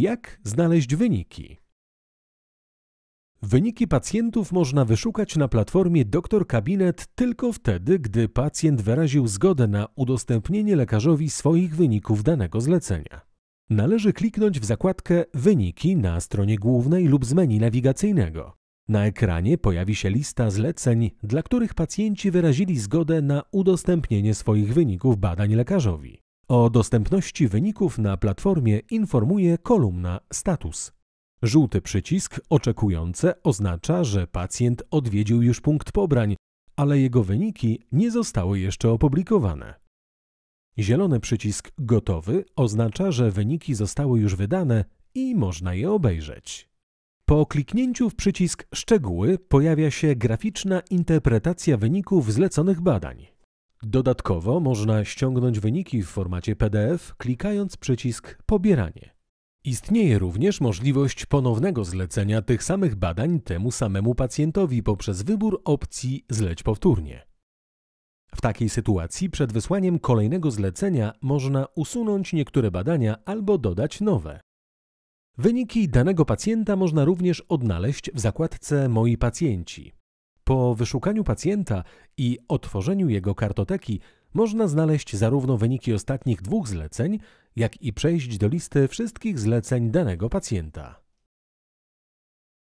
Jak znaleźć wyniki? Wyniki pacjentów można wyszukać na platformie Doktor Kabinet tylko wtedy, gdy pacjent wyraził zgodę na udostępnienie lekarzowi swoich wyników danego zlecenia. Należy kliknąć w zakładkę Wyniki na stronie głównej lub z menu nawigacyjnego. Na ekranie pojawi się lista zleceń, dla których pacjenci wyrazili zgodę na udostępnienie swoich wyników badań lekarzowi. O dostępności wyników na platformie informuje kolumna Status. Żółty przycisk oczekujące oznacza, że pacjent odwiedził już punkt pobrań, ale jego wyniki nie zostały jeszcze opublikowane. Zielony przycisk Gotowy oznacza, że wyniki zostały już wydane i można je obejrzeć. Po kliknięciu w przycisk Szczegóły pojawia się graficzna interpretacja wyników zleconych badań. Dodatkowo można ściągnąć wyniki w formacie PDF, klikając przycisk Pobieranie. Istnieje również możliwość ponownego zlecenia tych samych badań temu samemu pacjentowi poprzez wybór opcji Zleć powtórnie. W takiej sytuacji przed wysłaniem kolejnego zlecenia można usunąć niektóre badania albo dodać nowe. Wyniki danego pacjenta można również odnaleźć w zakładce Moi pacjenci. Po wyszukaniu pacjenta i otworzeniu jego kartoteki można znaleźć zarówno wyniki ostatnich dwóch zleceń, jak i przejść do listy wszystkich zleceń danego pacjenta.